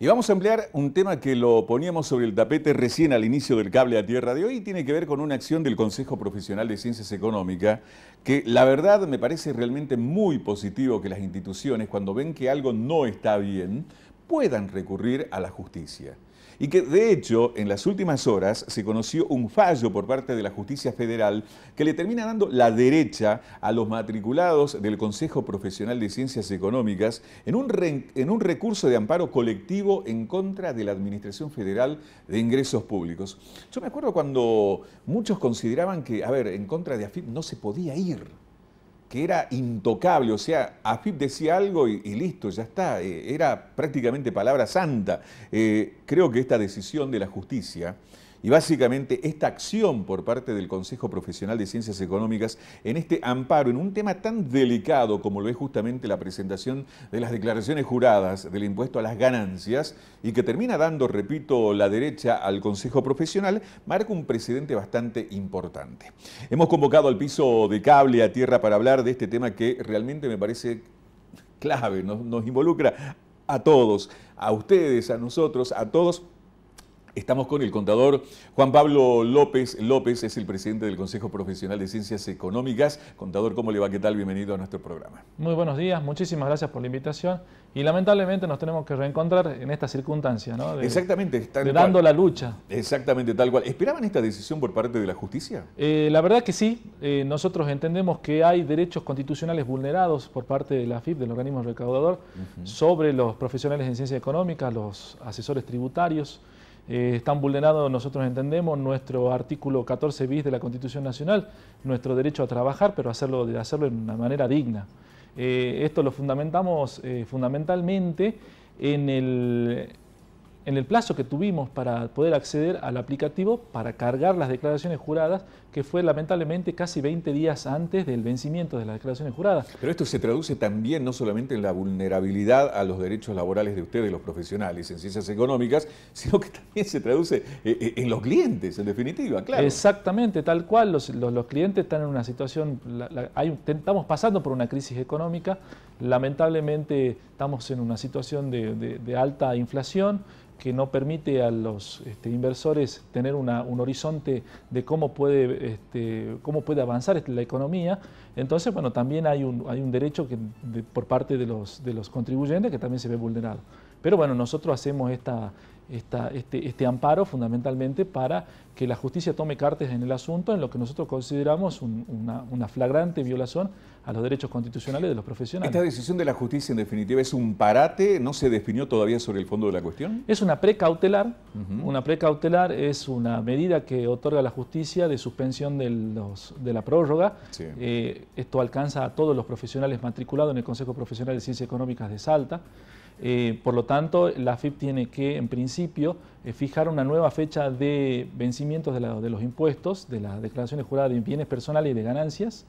Y vamos a emplear un tema que lo poníamos sobre el tapete recién al inicio del cable a tierra de hoy y tiene que ver con una acción del Consejo Profesional de Ciencias Económicas que la verdad me parece realmente muy positivo que las instituciones cuando ven que algo no está bien puedan recurrir a la justicia y que de hecho en las últimas horas se conoció un fallo por parte de la justicia federal que le termina dando la derecha a los matriculados del Consejo Profesional de Ciencias Económicas en un, recurso de amparo colectivo en contra de la Administración Federal de Ingresos Públicos. Yo me acuerdo cuando muchos consideraban que, a ver, en contra de AFIP no se podía ir que era intocable, o sea, AFIP decía algo y, listo, ya está, eh, era prácticamente palabra santa. Eh, creo que esta decisión de la justicia y básicamente esta acción por parte del Consejo Profesional de Ciencias Económicas en este amparo, en un tema tan delicado como lo es justamente la presentación de las declaraciones juradas del impuesto a las ganancias y que termina dando, repito, la derecha al Consejo Profesional, marca un precedente bastante importante. Hemos convocado al piso de cable a tierra para hablar de este tema que realmente me parece clave, nos, involucra a todos, a ustedes, a nosotros, a todos Estamos con el contador Juan Pablo López. López es el presidente del Consejo Profesional de Ciencias Económicas. Contador, ¿cómo le va? ¿Qué tal? Bienvenido a nuestro programa. Muy buenos días, muchísimas gracias por la invitación. Y lamentablemente nos tenemos que reencontrar en esta circunstancia, ¿no? Exactamente. dando la lucha. Exactamente, tal cual. ¿Esperaban esta decisión por parte de la justicia? Eh, la verdad que sí. Eh, nosotros entendemos que hay derechos constitucionales vulnerados por parte de la AFIP, del organismo recaudador, sobre los profesionales en ciencias económicas, los asesores tributarios. Eh, están vulnerados, nosotros entendemos, nuestro artículo 14 bis de la Constitución Nacional, nuestro derecho a trabajar, pero hacerlo, de hacerlo de una manera digna. Eh, esto lo fundamentamos eh, fundamentalmente en el en el plazo que tuvimos para poder acceder al aplicativo para cargar las declaraciones juradas, que fue lamentablemente casi 20 días antes del vencimiento de las declaraciones juradas. Pero esto se traduce también no solamente en la vulnerabilidad a los derechos laborales de ustedes, los profesionales en ciencias económicas, sino que también se traduce eh, eh, en los clientes, en definitiva, claro. Exactamente, tal cual, los, clientes están en una situación, estamos pasando por una crisis económica, Lamentablemente estamos en una situación de, alta inflación que no permite a los este, inversores tener un horizonte de cómo puede, este, avanzar este, la economía. Entonces, bueno, también hay un, derecho por parte de los, de los contribuyentes que también se ve vulnerado. Pero bueno, nosotros hacemos esta, este, este, amparo fundamentalmente para que la justicia tome cartas en el asunto en lo que nosotros consideramos una, flagrante violación a los derechos constitucionales de los profesionales. ¿Esta decisión de la justicia en definitiva es un parate? ¿No se definió todavía sobre el fondo de la cuestión? Es una precautelar. Una precautelar es una medida que otorga la justicia de suspensión de, la prórroga. Eh, esto alcanza a todos los profesionales matriculados en el Consejo Profesional de Ciencias Económicas de Salta. Eh, por lo tanto, la AFIP tiene que, en principio, eh, fijar una nueva fecha de vencimientos de, de los impuestos, de las declaraciones juradas de bienes personales y de ganancias,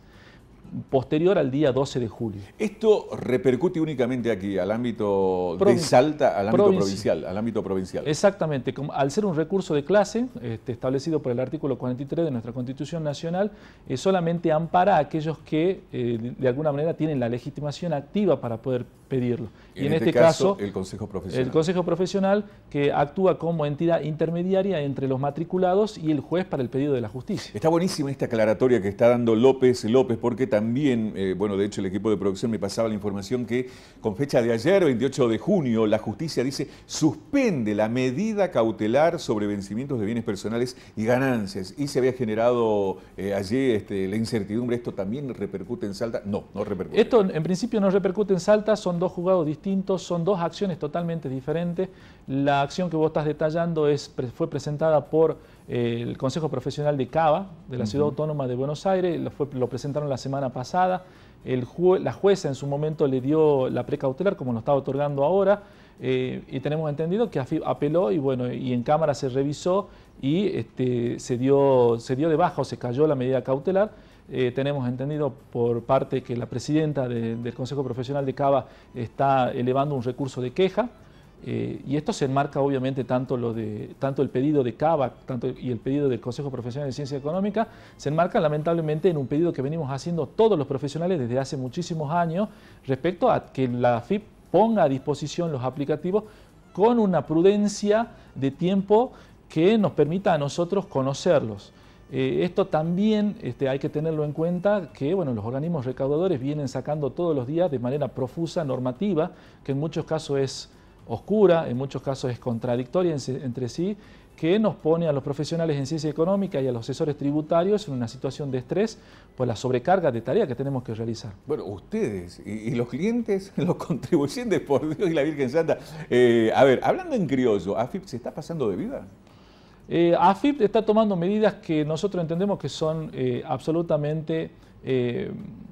posterior al día 12 de julio. ¿Esto repercute únicamente aquí, al ámbito de Salta, al ámbito provincial, al ámbito provincial? Exactamente, al ser un recurso de clase este, establecido por el artículo 43 de nuestra Constitución Nacional, eh, solamente ampara a aquellos que eh, de alguna manera tienen la legitimación activa para poder pedirlo. Y, en, este, este caso, el Consejo Profesional. El Consejo Profesional que actúa como entidad intermediaria entre los matriculados y el juez para el pedido de la justicia. Está buenísima esta aclaratoria que está dando López López porque también también, eh, bueno, de hecho el equipo de producción me pasaba la información que con fecha de ayer, 28 de junio, la justicia dice suspende la medida cautelar sobre vencimientos de bienes personales y ganancias. Y se había generado eh, ayer este, la incertidumbre, ¿esto también repercute en Salta? No, no repercute. Esto en principio no repercute en Salta, son dos juzgados distintos, son dos acciones totalmente diferentes. La acción que vos estás detallando es, fue presentada por el Consejo Profesional de Cava, de la Ciudad Autónoma de Buenos Aires, lo, presentaron la semana pasada. la jueza en su momento le dio la precautelar, como lo está otorgando ahora, eh, y tenemos entendido que apeló y bueno, y en Cámara se revisó y este, se, dio, se dio de baja o se cayó la medida cautelar. Eh, tenemos entendido por parte que la presidenta del Consejo Profesional de Cava está elevando un recurso de queja. Eh, y esto se enmarca obviamente tanto, lo de, tanto el pedido de CABA tanto, y el pedido del Consejo Profesional de Ciencia Económica, se enmarca lamentablemente en un pedido que venimos haciendo todos los profesionales desde hace muchísimos años respecto a que la FIP ponga a disposición los aplicativos con una prudencia de tiempo que nos permita a nosotros conocerlos. Eh, esto también este, hay que tenerlo en cuenta que bueno, los organismos recaudadores vienen sacando todos los días de manera profusa normativa, que en muchos casos es oscura, en muchos casos es contradictoria entre sí, que nos pone a los profesionales en ciencia económica y a los asesores tributarios en una situación de estrés por la sobrecarga de tarea que tenemos que realizar. Bueno, ustedes y, los clientes, los contribuyentes, por Dios y la Virgen Santa. Eh, a ver, hablando en criollo, ¿AFIP se está pasando de vida? Eh, AFIP está tomando medidas que nosotros entendemos que son eh, absolutamente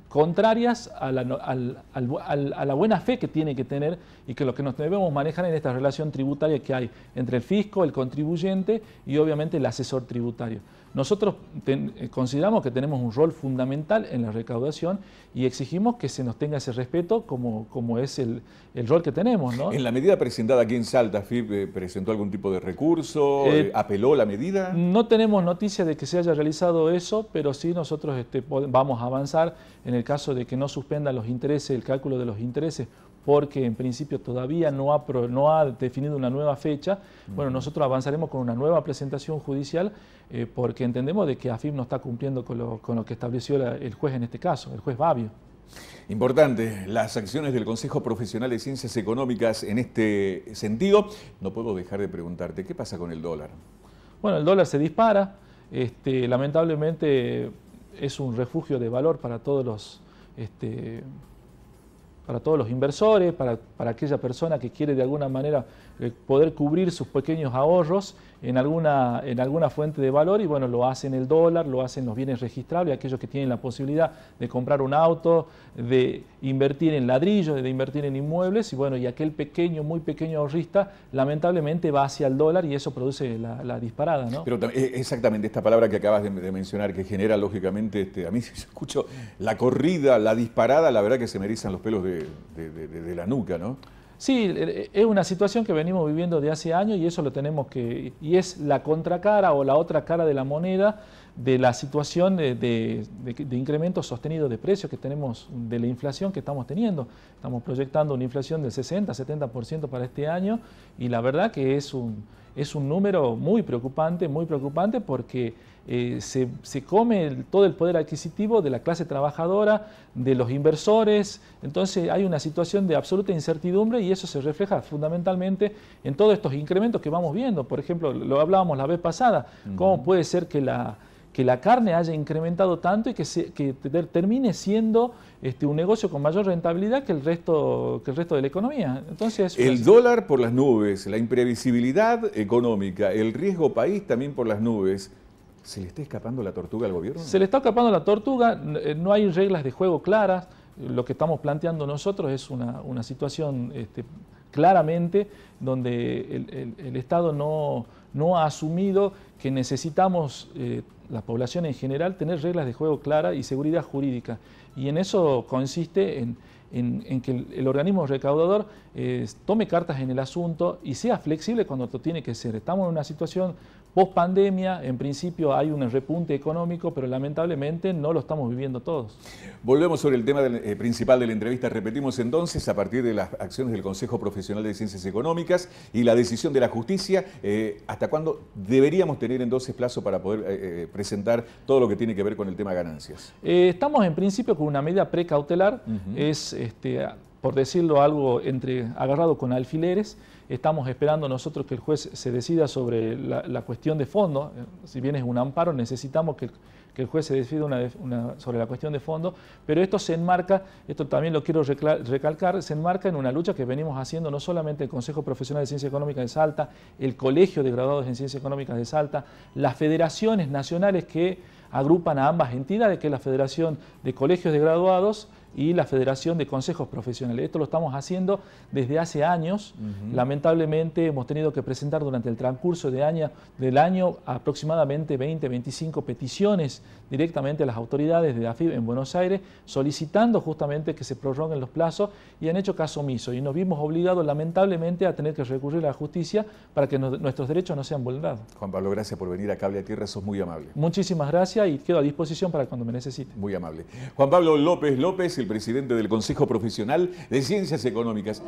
contrarias a la, buena fe que tiene que tener y que lo que nos debemos manejar en esta relación tributaria que hay entre el fisco, el contribuyente y obviamente el asesor tributario. Nosotros eh, consideramos que tenemos un rol fundamental en la recaudación y exigimos que se nos tenga ese respeto como, como es el, rol que tenemos. ¿En la medida presentada aquí en Salta, ¿FIP eh, presentó algún tipo de recurso? Eh, ¿Apeló la medida? No tenemos noticia de que se haya realizado eso, pero sí nosotros este, vamos a avanzar en el caso de que no suspendan los intereses, el cálculo de los intereses porque en principio todavía no ha, no ha definido una nueva fecha. Bueno, nosotros avanzaremos con una nueva presentación judicial eh, porque entendemos de que AFIM no está cumpliendo con lo, que estableció el juez en este caso, el juez Babio. Importante, las acciones del Consejo Profesional de Ciencias Económicas en este sentido. No puedo dejar de preguntarte, ¿qué pasa con el dólar? Bueno, el dólar se dispara, este, lamentablemente es un refugio de valor para todos los... Este, para todos los inversores, para, aquella persona que quiere de alguna manera eh, poder cubrir sus pequeños ahorros en alguna, en alguna fuente de valor y bueno, lo hacen el dólar, lo hacen los bienes registrables, aquellos que tienen la posibilidad de comprar un auto, de invertir en ladrillos, de invertir en inmuebles y bueno, y aquel pequeño, muy pequeño ahorrista lamentablemente va hacia el dólar y eso produce la, disparada. ¿no? Pero eh, exactamente esta palabra que acabas de, mencionar que genera lógicamente, este, a mí si escucho la corrida, la disparada, la verdad que se me erizan los pelos de la nuca, ¿no? Sí, es una situación que venimos viviendo de hace años y eso lo tenemos que, y es la contracara o la otra cara de la moneda de la situación de, incremento sostenido de precios que tenemos, de la inflación que estamos teniendo. Estamos proyectando una inflación del 60, 70% para este año y la verdad que es un, es un número muy preocupante, muy preocupante porque eh, se, come todo el poder adquisitivo de la clase trabajadora, de los inversores, entonces hay una situación de absoluta incertidumbre y eso se refleja fundamentalmente en todos estos incrementos que vamos viendo. Por ejemplo, lo hablábamos la vez pasada, cómo puede ser que la que la carne haya incrementado tanto y que, termine siendo este, un negocio con mayor rentabilidad que el resto, que el resto de la economía. Entonces, el dólar por las nubes, la imprevisibilidad económica, el riesgo país también por las nubes. ¿Se le está escapando la tortuga al gobierno? Se le está escapando la tortuga, eh, no hay reglas de juego claras. Lo que estamos planteando nosotros es una, situación este, claramente donde el, Estado no, ha asumido que necesitamos eh, la población en general tener reglas de juego claras y seguridad jurídica. Y en eso consiste en en, que el, organismo recaudador eh, tome cartas en el asunto y sea flexible cuando tiene que ser. Estamos en una situación post pandemia, en principio hay un repunte económico, pero lamentablemente no lo estamos viviendo todos. Volvemos sobre el tema eh, principal de la entrevista. Repetimos entonces, a partir de las acciones del Consejo Profesional de Ciencias Económicas y la decisión de la justicia, eh, ¿hasta cuándo deberíamos tener entonces plazo para poder presentar todo lo que tiene que ver con el tema ganancias? estamos en principio con una medida precautelar, es este, por decirlo algo, entre, agarrado con alfileres. Estamos esperando nosotros que el juez se decida sobre la, cuestión de fondo. Eh, si bien es un amparo, necesitamos que, el juez se decida sobre la cuestión de fondo. Pero esto se enmarca, esto también lo quiero recalcar, se enmarca en una lucha que venimos haciendo no solamente el Consejo Profesional de Ciencia Económica de Salta, el Colegio de Graduados en Ciencias Económicas de Salta, las federaciones nacionales que agrupan a ambas entidades, que es la Federación de Colegios de Graduados, y la Federación de Consejos Profesionales. Esto lo estamos haciendo desde hace años. Lamentablemente hemos tenido que presentar durante el transcurso de año, del año aproximadamente 20, 25 peticiones directamente a las autoridades de AFIB en Buenos Aires, solicitando justamente que se prorroguen los plazos y han hecho caso omiso. Y nos vimos obligados lamentablemente a tener que recurrir a la justicia para que nuestros derechos no sean vulnerados. Juan Pablo, gracias por venir a Cable a Tierra, sos muy amable. Muchísimas gracias y quedo a disposición para cuando me necesite. Muy amable. Juan Pablo López López, presidente del Consejo Profesional de Ciencias Económicas.